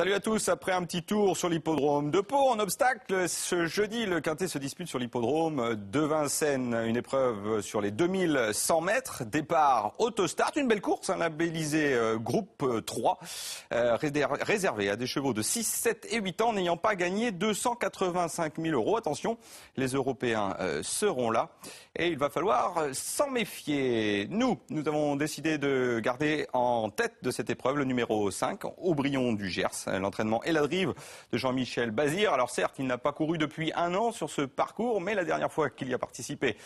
Salut à tous. Après un petit tour sur l'hippodrome de Pau en obstacle, ce jeudi, le Quintet se dispute sur l'hippodrome de Vincennes. Une épreuve sur les 2100 mètres. Départ autostart. Une belle course, un hein, labellisé euh, groupe 3, euh, euh, réservé à des chevaux de 6, 7 et 8 ans n'ayant pas gagné 285 000 euros. Attention, les Européens seront là et il va falloir s'en méfier. Nous, nous avons décidé de garder en tête de cette épreuve le numéro 5, Aubryon du Gers euh, l'entraînement et la drive de Jean-Michel Bazir. Alors certes, il n'a pas couru depuis un an sur ce parcours, mais la dernière fois qu'il y a participé,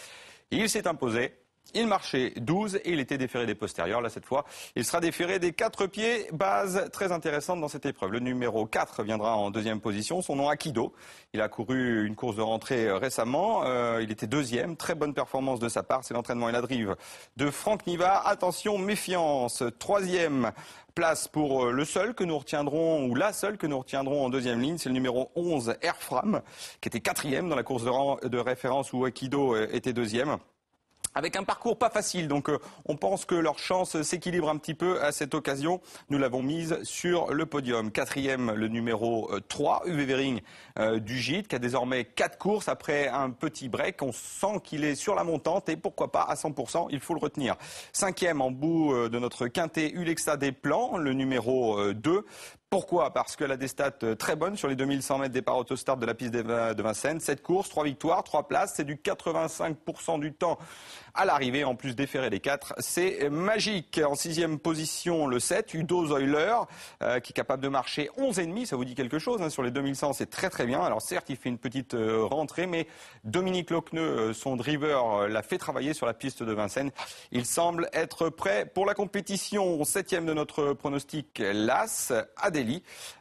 il s'est imposé il marchait 12 et il était déféré des postérieurs. Là, cette fois, il sera déféré des quatre pieds. Base très intéressante dans cette épreuve. Le numéro 4 viendra en deuxième position. Son nom, Akido. Il a couru une course de rentrée euh, récemment. Euh, il était deuxième. Très bonne performance de sa part. C'est l'entraînement et la drive de Franck Niva. Attention, méfiance. Troisième place pour euh, le seul que nous retiendrons, ou la seule que nous retiendrons en deuxième ligne, c'est le numéro 11, Airfram, qui était quatrième dans la course de référence où Akido était deuxième avec un parcours pas facile. Donc euh, on pense que leur chance s'équilibre un petit peu à cette occasion. Nous l'avons mise sur le podium. Quatrième, le numéro 3, euh, Uwe Wering euh, du Gîte, qui a désormais quatre courses après un petit break. On sent qu'il est sur la montante et pourquoi pas à 100%, il faut le retenir. Cinquième en bout de notre quintet Ulexa des plans, le numéro 2. Pourquoi Parce que la des stats euh, très bonnes sur les 2100 mètres départ autostart de la piste de Vincennes. 7 courses, 3 victoires, 3 places. C'est du 85% du temps à l'arrivée. En plus d'efférer les 4, c'est magique. En sixième position, le 7, Udo Zeuler, euh, qui est capable de marcher 11,5. Ça vous dit quelque chose hein, Sur les 2100, c'est très très bien. Alors certes, il fait une petite euh, rentrée, mais Dominique Locneux, son driver, l'a fait travailler sur la piste de Vincennes. Il semble être prêt pour la compétition. Septième de notre pronostic, l'As,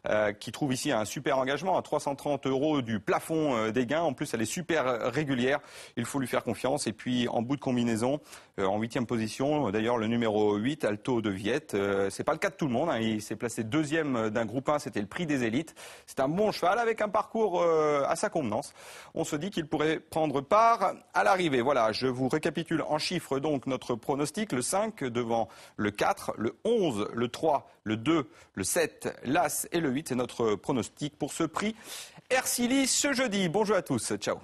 euh, qui trouve ici un super engagement à 330 euros du plafond euh, des gains. En plus, elle est super euh, régulière. Il faut lui faire confiance. Et puis, en bout de combinaison, en en huitième position, d'ailleurs, le numéro 8, Alto de Viette. Ce c'est pas le cas de tout le monde. Hein. Il s'est placé deuxième d'un groupe 1. C'était le prix des élites. C'est un bon cheval avec un parcours à sa convenance. On se dit qu'il pourrait prendre part à l'arrivée. Voilà, je vous récapitule en chiffres donc notre pronostic. Le 5 devant le 4, le 11, le 3, le 2, le 7, l'As et le 8. C'est notre pronostic pour ce prix Ercili ce jeudi. Bonjour à tous. Ciao.